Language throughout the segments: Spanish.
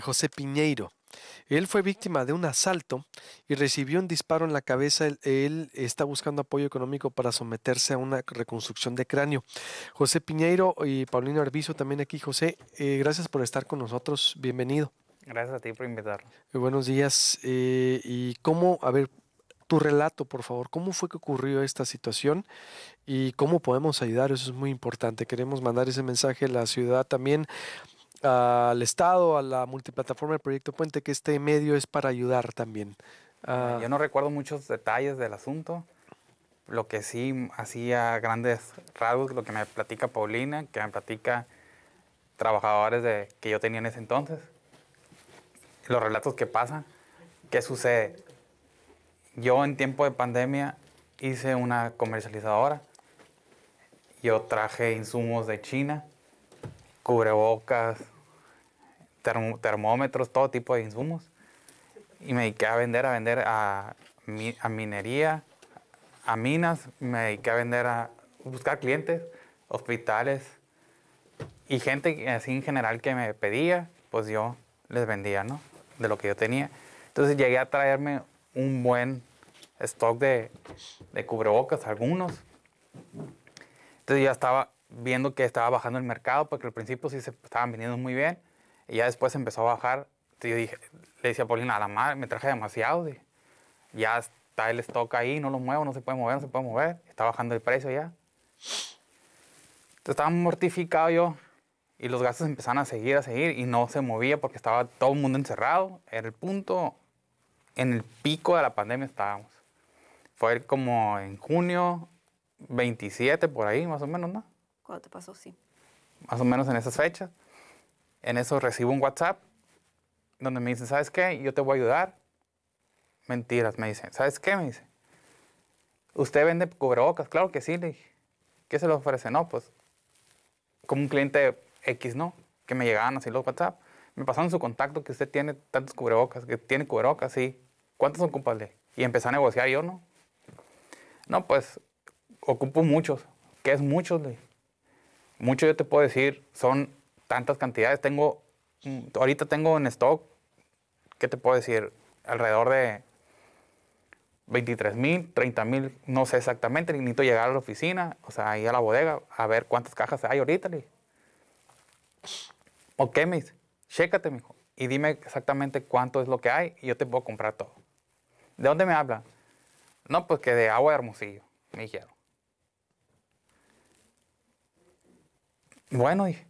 José Piñeiro. Él fue víctima de un asalto y recibió un disparo en la cabeza. Él, está buscando apoyo económico para someterse a una reconstrucción de cráneo. José Piñeiro y Paulino Arbizo también aquí. José, eh, gracias por estar con nosotros. Bienvenido. Gracias a ti por invitarme. Eh, buenos días. Eh, ¿Y cómo, a ver, tu relato, por favor. ¿Cómo fue que ocurrió esta situación y cómo podemos ayudar? Eso es muy importante. Queremos mandar ese mensaje a la ciudad también, al Estado, a la multiplataforma del Proyecto Puente, que este medio es para ayudar también. Ah, yo no recuerdo muchos detalles del asunto. Lo que sí hacía grandes rasgos, lo que me platica Paulina, que me platica trabajadores de, que yo tenía en ese entonces, los relatos que pasan, qué sucede. Yo en tiempo de pandemia hice una comercializadora, yo traje insumos de China, cubrebocas, termómetros, todo tipo de insumos. Y me dediqué a vender, a vender a, mi a minería, a minas, me dediqué a vender a buscar clientes, hospitales y gente así en general que me pedía, pues yo les vendía, ¿no? De lo que yo tenía. Entonces llegué a traerme un buen stock de, de cubrebocas, algunos. Entonces ya estaba viendo que estaba bajando el mercado, porque al principio sí se estaban vendiendo muy bien. Y ya después empezó a bajar. Yo dije, le decía a Paulina, a la madre, me traje demasiado. Ya está el stock ahí, no lo muevo, no se puede mover, no se puede mover. Está bajando el precio ya. Entonces estaba mortificado yo. Y los gastos empezaron a seguir, a seguir. Y no se movía porque estaba todo el mundo encerrado. Era el punto, en el pico de la pandemia estábamos. Fue como en junio 27, por ahí, más o menos, ¿no? ¿Cuándo te pasó, sí. Más o menos en esas fechas. En eso recibo un WhatsApp donde me dicen, ¿sabes qué? Yo te voy a ayudar. Mentiras, me dicen. ¿Sabes qué? Me dicen. ¿Usted vende cubrebocas? Claro que sí, le dije. ¿Qué se lo ofrece? No, pues como un cliente X, ¿no? Que me llegaban así los WhatsApp. Me pasaron su contacto que usted tiene tantos cubrebocas, que tiene cubrebocas, sí. ¿Cuántos son compadre? Y empecé a negociar yo, ¿no? No, pues ocupo muchos. ¿Qué es muchos? Le Muchos yo te puedo decir son tantas cantidades. Tengo, mm, ahorita tengo en stock, ¿qué te puedo decir? Alrededor de 23 mil, 30 mil, no sé exactamente, necesito llegar a la oficina, o sea, ahí a la bodega, a ver cuántas cajas hay ahorita. ¿O qué Ok, me dice, chécate, mijo, y dime exactamente cuánto es lo que hay y yo te puedo comprar todo. ¿De dónde me habla? No, pues que de agua de Hermosillo, me dijeron. Bueno, dije,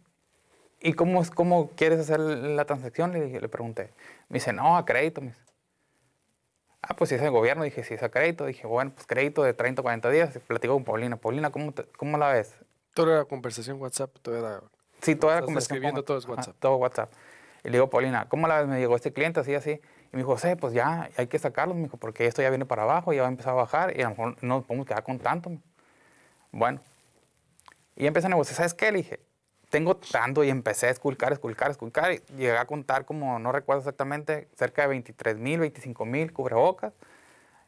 ¿y cómo, cómo quieres hacer la transacción? Le, le pregunté. Me dice, no, a crédito. Me Ah, pues si es el gobierno, dije, si es a crédito. Dije, bueno, pues crédito de 30 o 40 días. Platico con Paulina. Paulina, ¿cómo, la ves? Todo era conversación WhatsApp, todo era... Sí, toda era conversación. Escribiendo todo es WhatsApp. todo WhatsApp. Y le digo, Paulina, ¿cómo la ves? Me dijo, este cliente así, así. Y me dijo, sé pues ya hay que sacarlos, me dijo, porque esto ya viene para abajo, ya va a empezar a bajar y a lo mejor no nos podemos quedar con tanto. Bueno. Y empieza empecé a negociar, ¿sabes qué? Le dije, tengo tanto y empecé a esculcar, esculcar, esculcar. Y llegué a contar como, no recuerdo exactamente, cerca de 23 mil, 25 mil cubrebocas.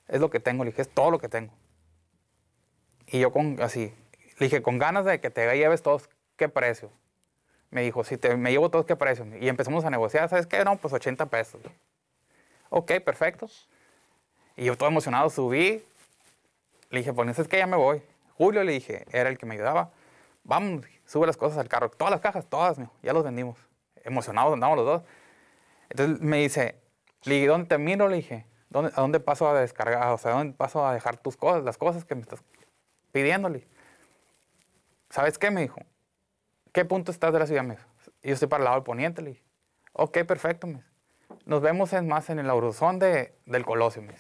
Es lo que tengo, le dije, es todo lo que tengo. Y yo con, así, le dije, con ganas de que te lleves todos, ¿qué precio? Me dijo, si te, me llevo todos, ¿qué precio? Y empezamos a negociar, ¿sabes qué? No, pues 80 pesos. Ok, perfecto. Y yo todo emocionado subí. Le dije, pues es que ya me voy. Julio le dije, era el que me ayudaba. Vamos, sube las cosas al carro, todas las cajas, todas, mijo, ya los vendimos. Emocionados andamos los dos. Entonces me dice, le ¿dónde te miro? Le dije, ¿a dónde paso a descargar? O sea, ¿dónde paso a dejar tus cosas, las cosas que me estás pidiéndole? ¿Sabes qué? Me dijo, ¿qué punto estás de la ciudad? Me yo estoy para el lado del poniente, le dije. Ok, perfecto, Nos vemos en, más en el Aurozón de, del Colosio, me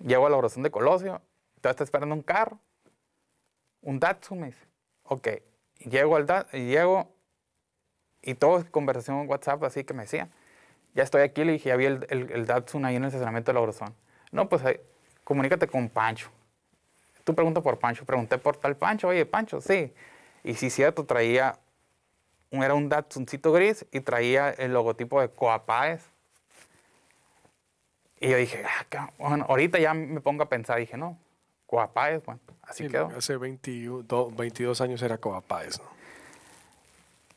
Llego al Aurozón del Colosio, todavía está esperando un carro, un Datsun, me dice ok, llego al llego y todo es conversación en WhatsApp, así que me decía, ya estoy aquí, le dije, ya vi el, Datsun ahí en el estacionamiento de la No, pues eh, comunícate con Pancho. Tú preguntas por Pancho, pregunté por tal Pancho, oye, Pancho, sí. Y si cierto, traía, era un Datsuncito gris y traía el logotipo de Coapaes. Y yo dije, ah, bueno, ahorita ya me pongo a pensar, dije, no, Coapáez, bueno, así quedó. Hace 22, años era Coapáez, ¿no?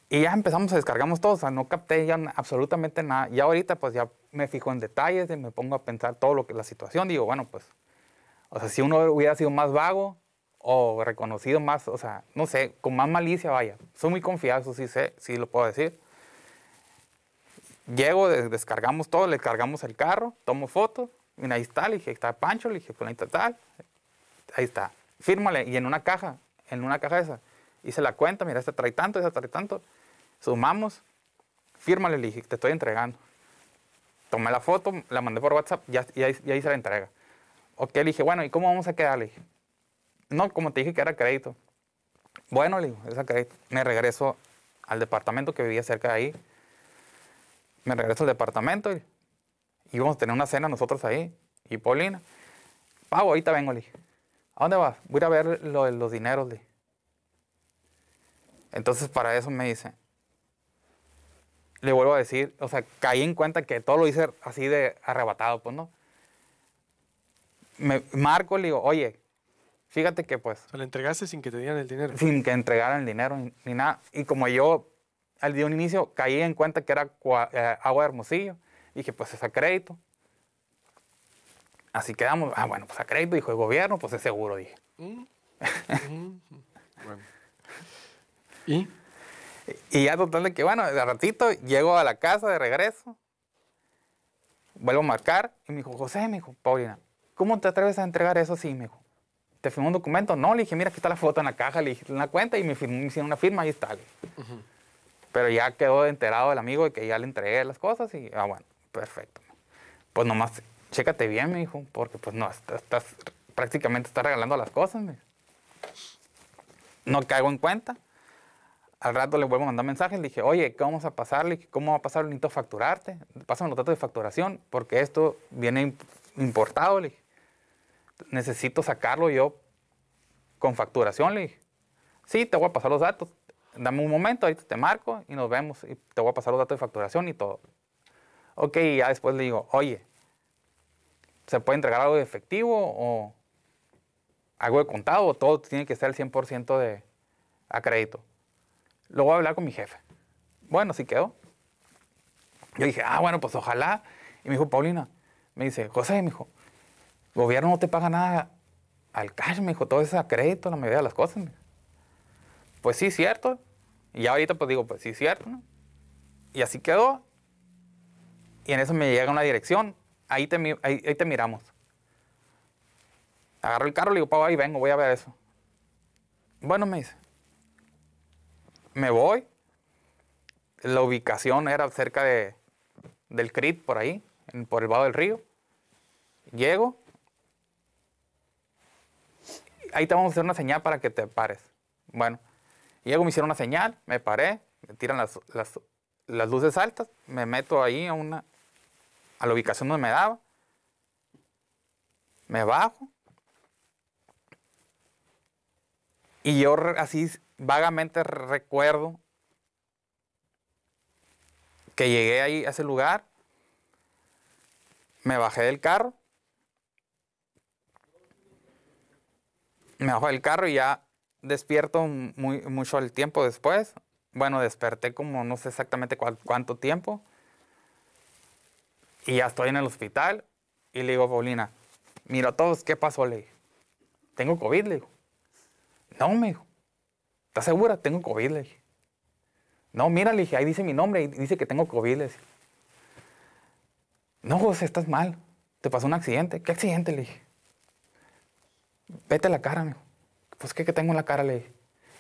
Y ya empezamos a descargamos todo, o sea, no capté absolutamente nada. Y ahorita pues ya me fijo en detalles y me pongo a pensar todo lo que la situación. Digo, bueno, pues, o sea, si uno hubiera sido más vago o reconocido más, o sea, no sé, con más malicia, vaya. Soy muy confiado, eso sí sé, sí lo puedo decir. Llego, descargamos todo, le cargamos el carro, tomo fotos, y ahí está, le dije, está Pancho, le dije, pues ahí está tal ahí está, fírmale, y en una caja, en una caja esa, hice la cuenta, mira, esta trae tanto, esta trae tanto, sumamos, fírmale, le dije, te estoy entregando. Tomé la foto, la mandé por WhatsApp, ya, ahí se la entrega. Ok, le dije, bueno, ¿y cómo vamos a quedar? Le no, como te dije que era crédito. Bueno, le digo, es crédito. Me regreso al departamento que vivía cerca de ahí. Me regreso al departamento y vamos a tener una cena nosotros ahí y Paulina. pago ahorita vengo, le dije. ¿A dónde vas? Voy a ver los dineros. Entonces, para eso me dice. Le vuelvo a decir, o sea, caí en cuenta que todo lo hice así de arrebatado, pues no. Me marco le digo, oye, fíjate que pues. O le entregaste sin que te dieran el dinero. Sin que entregaran el dinero ni, nada. Y como yo al de un inicio caí en cuenta que era eh, agua de hermosillo, dije, pues es a crédito. Así quedamos, ah, bueno, pues a crédito, dijo el gobierno, pues es seguro, dije. Mm, mm, mm. ¿Y? Y ya total de que, bueno, de ratito llego a la casa de regreso, vuelvo a marcar y me dijo, José, me dijo, Paulina, ¿cómo te atreves a entregar eso así? Me dijo, ¿te firmó un documento? No, le dije, mira, aquí está la foto en la caja, le dije, en la cuenta y me, firmó, me hicieron una firma, ahí está. Pero ya quedó enterado el amigo de que ya le entregué las cosas y, ah, bueno, perfecto. Pues nomás chécate bien, me dijo, porque pues no, estás, prácticamente estás regalando las cosas. No caigo en cuenta. Al rato le vuelvo a mandar mensajes, le dije, oye, ¿qué vamos a pasar? ¿cómo va a pasar? Necesito facturarte. Pásame los datos de facturación, porque esto viene importado, le dije. Necesito sacarlo yo con facturación, le dije. Sí, te voy a pasar los datos. Dame un momento, ahorita te marco y nos vemos. Y te voy a pasar los datos de facturación y todo. Ok, y ya después le digo, oye, ¿Se puede entregar algo de efectivo o algo de contado todo tiene que estar el 100% de, a crédito? luego voy a hablar con mi jefe. Bueno, así quedó. Yo dije, ah, bueno, pues ojalá. Y me dijo, Paulina, me dice, José, me dijo, gobierno no te paga nada al cash, me dijo, todo es a crédito, la mayoría de las cosas. pues sí, cierto. Y ahorita pues digo, pues sí, cierto. Y así quedó. Y en eso me llega una dirección ahí te, miramos. Agarro el carro, le digo, pavo, ahí vengo, voy a ver eso. Bueno, me dice. Me voy. La ubicación era cerca de, del CRIT, por ahí, por el lado del río. Llego. Ahí te vamos a hacer una señal para que te pares. Bueno, llego, me hicieron una señal, me paré, me tiran las luces altas, me meto ahí a una, a la ubicación donde me daba. Me bajo. Y yo así vagamente recuerdo que llegué ahí a ese lugar, me bajé del carro, me bajé del carro y ya despierto mucho el tiempo después. Bueno, desperté como no sé exactamente cuánto tiempo. Y ya estoy en el hospital y le digo a Paulina, mira a todos, ¿qué pasó? Le dije, tengo COVID, le digo. No, me dijo, ¿estás segura? Tengo COVID, le dije. No, mira, le dije, ahí dice mi nombre, y dice que tengo COVID, le dije. No, José, estás mal. Te pasó un accidente. ¿Qué accidente? Le dije. Vete la cara, me dijo. Pues, ¿qué que tengo en la cara? Le dije.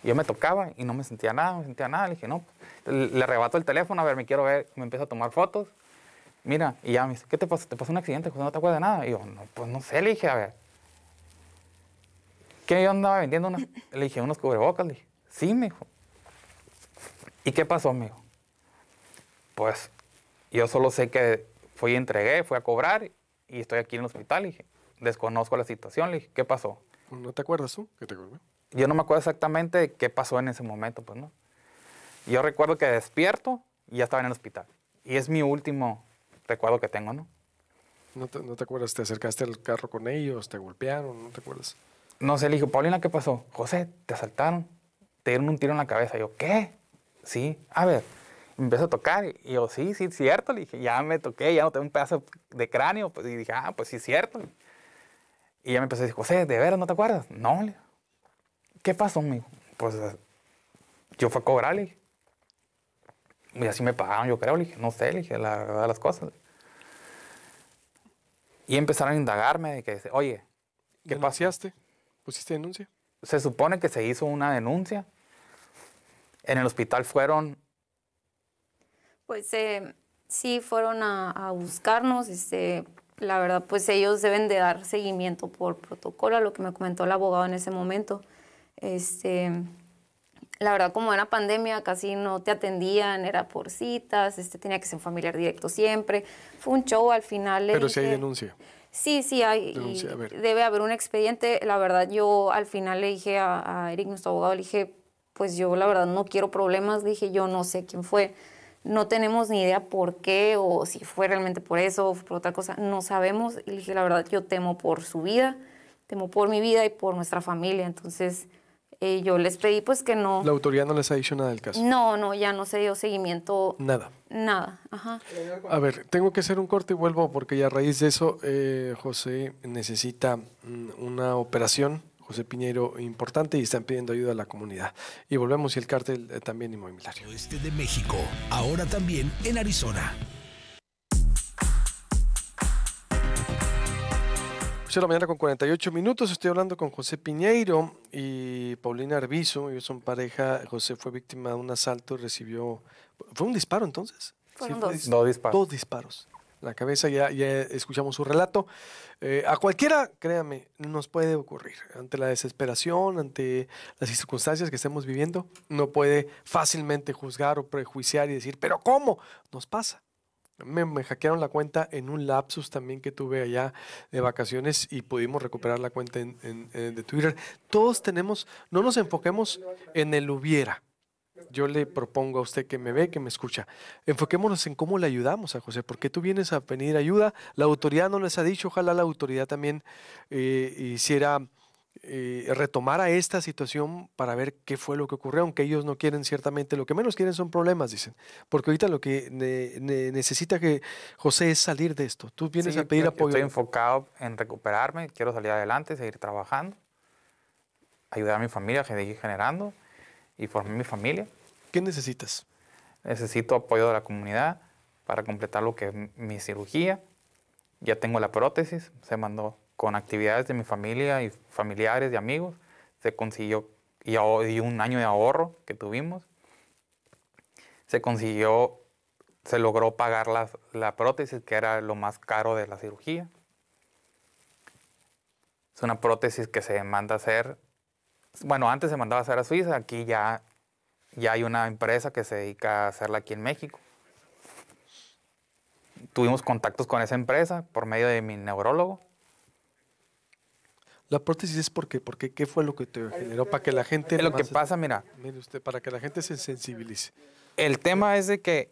yo me tocaba y no me sentía nada, no me sentía nada. Le dije, no. Le, le arrebato el teléfono, a ver, me quiero ver. Me empiezo a tomar fotos mira, y ya me dice, ¿qué te pasó? ¿Te pasó un accidente? ¿No te acuerdas de nada? Y yo, no, pues no sé, le dije, a ver. ¿Qué? yo andaba vendiendo unas, le dije, unos cubrebocas, le dije, sí, me dijo. ¿Y qué pasó, me Pues yo solo sé que fui y entregué, fui a cobrar y estoy aquí en el hospital, dije, desconozco la situación, le dije, ¿qué pasó? ¿No te acuerdas tú? ¿Qué te acuerdas? Yo no me acuerdo exactamente qué pasó en ese momento, pues no. Yo recuerdo que despierto y ya estaba en el hospital. Y es mi último recuerdo que tengo, ¿no? ¿No te, acuerdas? ¿Te acercaste al carro con ellos? ¿Te golpearon? ¿No te acuerdas? No sé, le dije, Paulina, ¿qué pasó? José, te asaltaron. Te dieron un tiro en la cabeza. Yo, ¿qué? Sí, a ver. Empezó a tocar y yo, sí, sí, cierto. Le dije, ya me toqué, ya no tengo un pedazo de cráneo. Pues, y dije, ah, pues sí, cierto. Y ya me empezó a decir, José, ¿de veras no te acuerdas? No. ¿Qué pasó, amigo? Pues eh, yo fui a cobrarle. Y así me pagaron, yo creo. Le dije, no sé, le dije, la verdad las cosas. Y empezaron a indagarme de que, oye, ¿qué pasaste? ¿Pusiste denuncia? Se supone que se hizo una denuncia. En el hospital fueron... Pues eh, sí, fueron a, buscarnos. Este, la verdad, pues ellos deben de dar seguimiento por protocolo, a lo que me comentó el abogado en ese momento. Este, la verdad, como era pandemia, casi no te atendían, era por citas, este tenía que ser un familiar directo siempre. Fue un show al final. Pero si hay denuncia. Sí, sí, hay, debe haber un expediente. La verdad, yo al final le dije a, Eric, nuestro abogado, le dije, pues yo la verdad no quiero problemas, dije, yo no sé quién fue no tenemos ni idea por qué o si fue realmente por eso o por otra cosa, no sabemos. Y dije, la verdad, yo temo por su vida, temo por mi vida y por nuestra familia. Entonces, eh, yo les pedí pues que no... La autoridad no les ha dicho nada del caso. No, no, ya no se dio seguimiento. Nada. Nada, ajá. A ver, tengo que hacer un corte y vuelvo porque ya a raíz de eso eh, José necesita mm, una operación, José Piñero, importante y están pidiendo ayuda a la comunidad. Y volvemos y el cártel eh, también inmobiliario. Este de México, ahora también en Arizona. con 48 minutos. Estoy hablando con José Piñeiro y Paulina Arbizo. Ellos son pareja. José fue víctima de un asalto y recibió. ¿Fue un disparo entonces? Fueron dos. disparos. Dos disparos. la cabeza, ya, ya escuchamos su relato. Eh, a cualquiera, créame, nos puede ocurrir. Ante la desesperación, ante las circunstancias que estemos viviendo, no puede fácilmente juzgar o prejuiciar y decir, ¿pero cómo? Nos pasa me, hackearon la cuenta en un lapsus también que tuve allá de vacaciones y pudimos recuperar la cuenta de Twitter. Todos tenemos, no nos enfoquemos en el hubiera. Yo le propongo a usted que me ve, que me escucha. Enfoquémonos en cómo le ayudamos a José, porque tú vienes a pedir ayuda. La autoridad no les ha dicho, ojalá la autoridad también eh, hiciera eh, retomar a esta situación para ver qué fue lo que ocurrió, aunque ellos no quieren ciertamente, lo que menos quieren son problemas, dicen, porque ahorita lo que necesita que José es salir de esto. Tú vienes a pedir apoyo. estoy enfocado en recuperarme, quiero salir adelante, seguir trabajando, ayudar a mi familia, seguir generando y formar mi familia. ¿Qué necesitas? Necesito apoyo de la comunidad para completar lo que mi cirugía. Ya tengo la prótesis, se mandó con actividades de mi familia y familiares y amigos, se consiguió, y, un año de ahorro que tuvimos, se consiguió, se logró pagar la prótesis, que era lo más caro de la cirugía. Es una prótesis que se manda a hacer, bueno, antes se mandaba a hacer a Suiza, aquí ya, ya hay una empresa que se dedica a hacerla aquí en México tuvimos contactos con esa empresa por medio de mi neurólogo. La prótesis es porque, porque ¿qué fue lo que te generó? Para que la gente... lo que pasa, mira. Mire usted, para que la gente se sensibilice. El tema es de que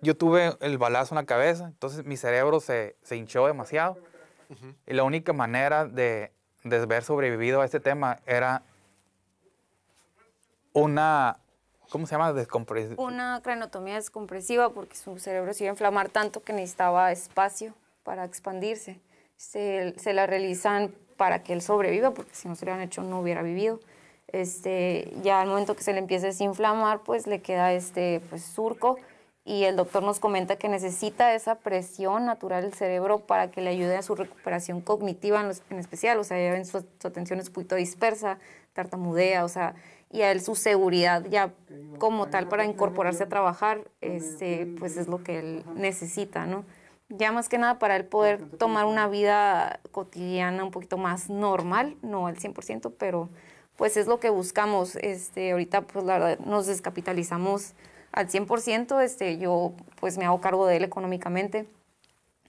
yo tuve el balazo en la cabeza, entonces mi cerebro se, hinchó demasiado. Y la única manera de, haber sobrevivido a este tema era una ¿Cómo se llama? Descompresión. una cranotomía descompresiva porque su cerebro se iba a inflamar tanto que necesitaba espacio para expandirse. se la realizan para que él sobreviva, porque si no se lo hubieran hecho no hubiera vivido. Este, ya al momento que se le empieza a desinflamar, pues le queda este pues, surco y el doctor nos comenta que necesita esa presión natural del cerebro para que le ayude a su recuperación cognitiva en, especial, o sea, ya ven su, atención es un poquito dispersa, tartamudea, o sea, y a él su seguridad ya como tal para incorporarse a trabajar, este, pues es lo que él necesita, ¿no? ya más que nada para él poder tomar una vida cotidiana un poquito más normal, no al 100%, pero pues es lo que buscamos. Este, ahorita pues la verdad nos descapitalizamos al 100%, este, yo pues me hago cargo de él económicamente,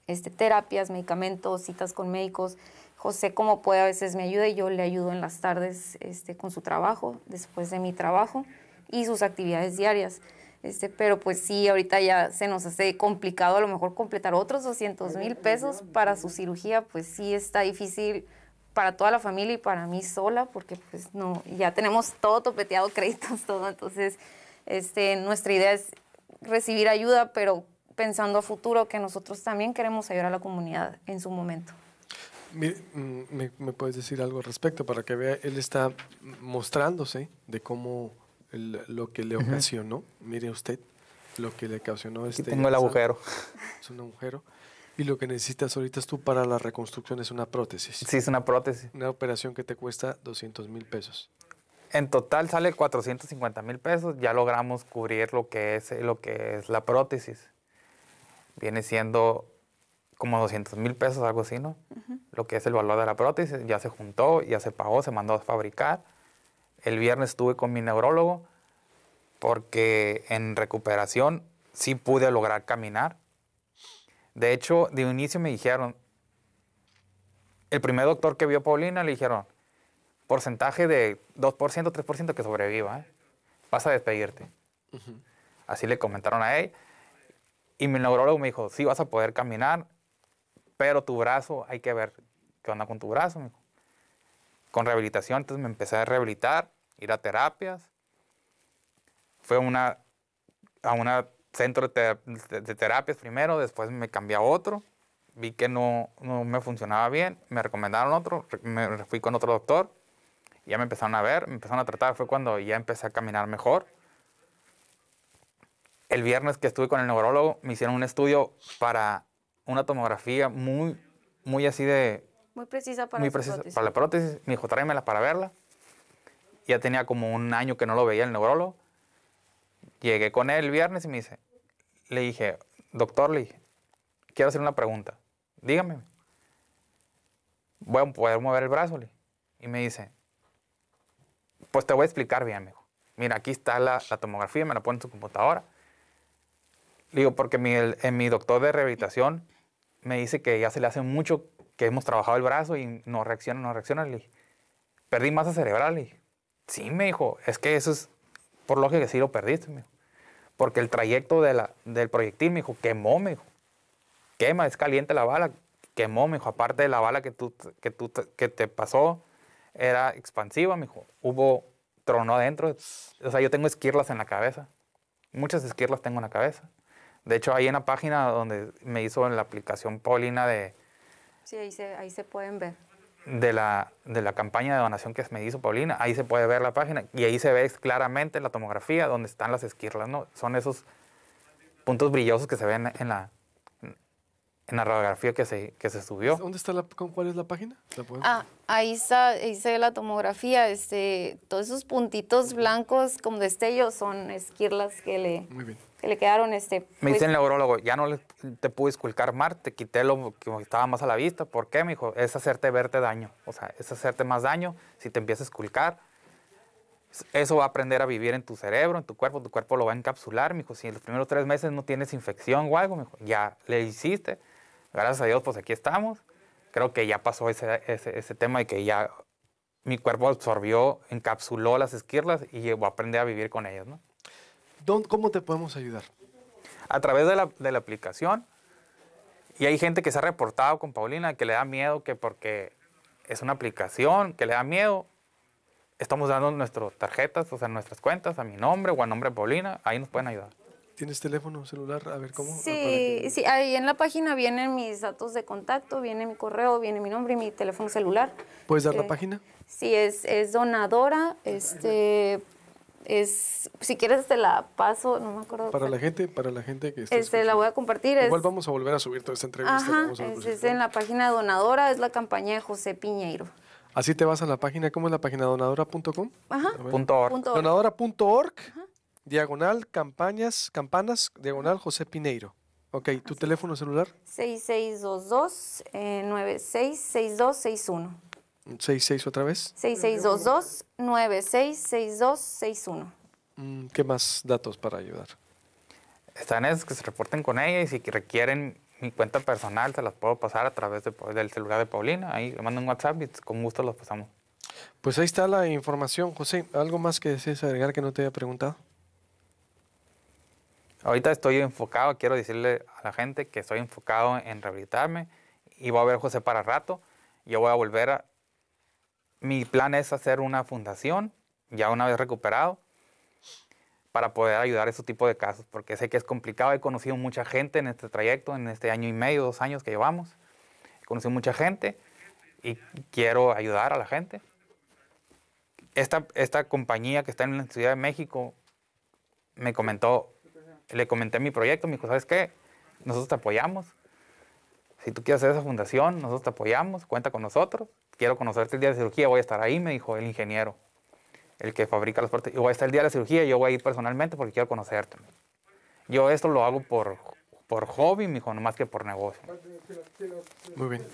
este, terapias, medicamentos, citas con médicos. José como puede a veces me ayuda y yo le ayudo en las tardes este, con su trabajo, después de mi trabajo y sus actividades diarias. Este, pero pues sí, ahorita ya se nos hace complicado a lo mejor completar otros 200 mil pesos para su cirugía, pues sí está difícil para toda la familia y para mí sola, porque pues no, ya tenemos todo topeteado, créditos, todo, entonces este, nuestra idea es recibir ayuda, pero pensando a futuro que nosotros también queremos ayudar a la comunidad en su momento. Mm, me, me puedes decir algo al respecto para que vea, él está mostrándose de cómo lo que le ocasionó, mire usted, lo que le ocasionó este... es tengo el agujero. Es un agujero. Y lo que necesitas ahorita es tú para la reconstrucción es una prótesis. Sí, es una prótesis. Una operación que te cuesta 200 mil pesos. En total sale 450 mil pesos. Ya logramos cubrir lo que es, eh, lo que es la prótesis. Viene siendo como 200 mil pesos, algo así, ¿no? Lo que es el valor de la prótesis. Ya se juntó, ya se pagó, se mandó a fabricar. El viernes estuve con mi neurólogo porque en recuperación sí pude lograr caminar. De hecho, de un inicio me dijeron, el primer doctor que vio a Paulina le dijeron, porcentaje de 2%, 3% que sobreviva, ¿eh? vas a despedirte. Así le comentaron a él. Y mi neurólogo me dijo, sí vas a poder caminar, pero tu brazo, hay que ver qué onda con tu brazo. Con rehabilitación, entonces me empecé a rehabilitar ir a terapias. Fue una, a un centro de, terapias primero, después me cambié a otro. Vi que no, no me funcionaba bien, me recomendaron otro, me fui con otro doctor. Ya me empezaron a ver, me empezaron a tratar, fue cuando ya empecé a caminar mejor. El viernes que estuve con el neurólogo, me hicieron un estudio para una tomografía muy, muy así de... Muy precisa para, muy precisa, para la prótesis. Me dijo, tráemela para verla. Ya tenía como un año que no lo veía el neurólogo. Llegué con él el viernes y me dice, le dije, doctor, le quiero hacer una pregunta. Dígame. Voy a poder mover el brazo, Y me dice, pues te voy a explicar bien, amigo. Mira, aquí está la, la tomografía, me la pone en su computadora. Le digo, porque mi, en eh, mi doctor de rehabilitación me dice que ya se le hace mucho que hemos trabajado el brazo y no reacciona, no reacciona. Le dije, perdí masa cerebral, le Sí, me dijo, es que eso es, por lógica que sí lo perdiste, me dijo. Porque el trayecto de la, del proyectil, me dijo, quemó, me dijo. Quema, es caliente la bala, quemó, me dijo. Aparte de la bala que, tú, que, tú, que te pasó, era expansiva, me dijo. Hubo, tronó adentro. O sea, yo tengo esquirlas en la cabeza. Muchas esquirlas tengo en la cabeza. De hecho, ahí en la página donde me hizo en la aplicación Paulina de... Sí, ahí se, ahí se pueden ver de la, de la campaña de donación que me hizo Paulina. Ahí se puede ver la página y ahí se ve claramente la tomografía donde están las esquirlas, ¿no? Son esos puntos brillosos que se ven en la, en la radiografía que se, que se subió. ¿Dónde está la, cuál es la página? ah, ahí está, se ve la tomografía, este, todos esos puntitos blancos como destellos son esquirlas que le... Muy bien le quedaron este. Me dice pues el neurólogo, ya no te pude esculcar más, te quité lo que estaba más a la vista. ¿Por qué? Me dijo, es hacerte verte daño. O sea, es hacerte más daño si te empiezas a esculcar. Eso va a aprender a vivir en tu cerebro, en tu cuerpo, tu cuerpo lo va a encapsular. Me dijo, si en los primeros tres meses no tienes infección o algo, me ya le hiciste. Gracias a Dios, pues aquí estamos. Creo que ya pasó ese, ese, ese tema y que ya mi cuerpo absorbió, encapsuló las esquirlas y voy a aprender a vivir con ellas, ¿no? ¿Cómo te podemos ayudar? A través de la, aplicación. Y hay gente que se ha reportado con Paulina que le da miedo que porque es una aplicación que le da miedo. Estamos dando nuestras tarjetas, o sea, nuestras cuentas a mi nombre o a nombre de Paulina. Ahí nos pueden ayudar. ¿Tienes teléfono celular? A ver, ¿cómo? Sí, sí, ahí en la página vienen mis datos de contacto, viene mi correo, viene mi nombre y mi teléfono celular. ¿Puedes dar la eh, página? Sí, es, es donadora, este, es, si quieres te la paso, no me acuerdo. Para la gente, para la gente que este, la voy a compartir. Igual vamos a volver a subir toda esta entrevista. es, en la página donadora, es la campaña de José Piñeiro. Así te vas a la página, ¿cómo es la página? Donadora.com. Ajá. org. Donadora.org, diagonal, campañas, campanas, diagonal, José Piñeiro. Ok, ¿tu teléfono celular? 6622-966261. Eh, 66 otra vez. 6622-966261. Mm, ¿Qué más datos para ayudar? Están esos que se reporten con ella y si requieren mi cuenta personal se las puedo pasar a través del celular de Paulina. Ahí le mando un WhatsApp y con gusto los pasamos. Pues ahí está la información, José. ¿Algo más que desees agregar que no te haya preguntado? Ahorita estoy enfocado, quiero decirle a la gente que estoy enfocado en rehabilitarme y voy a ver a José para rato. Yo voy a volver a, mi plan es hacer una fundación, ya una vez recuperado, para poder ayudar a ese tipo de casos, porque sé que es complicado. He conocido mucha gente en este trayecto, en este año y medio, dos años que llevamos. He conocido mucha gente y quiero ayudar a la gente. Esta, esta compañía que está en la Ciudad de México me comentó, le comenté mi proyecto, me dijo, ¿sabes qué? Nosotros te apoyamos. Si tú quieres hacer esa fundación, nosotros te apoyamos, cuenta con nosotros quiero conocerte el día de cirugía, voy a estar ahí, me dijo el ingeniero, el que fabrica las partes. voy a estar el día de la cirugía, yo voy a ir personalmente porque quiero conocerte. Yo esto lo hago por, por hobby, me dijo, no más que por negocio. Muy bien.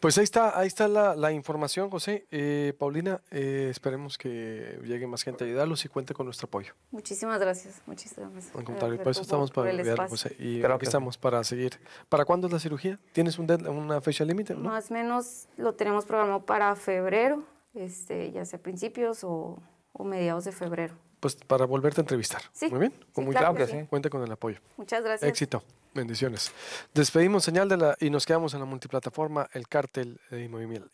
Pues ahí está, ahí está la, información, José. Eh, Paulina, eh, esperemos que llegue más gente a ayudarlos y cuente con nuestro apoyo. Muchísimas gracias, muchísimas gracias. por eso estamos para ayudar, José. Y aquí estamos para seguir. ¿Para cuándo es la cirugía? ¿Tienes un una fecha límite? Más o menos lo tenemos programado para febrero, este, ya sea principios o, mediados de febrero. Pues para volverte a entrevistar. Sí. Muy bien. muy Cuente con el apoyo. Muchas gracias. Éxito. Bendiciones. Despedimos señal de la y nos quedamos en la multiplataforma El Cártel de Movimiento.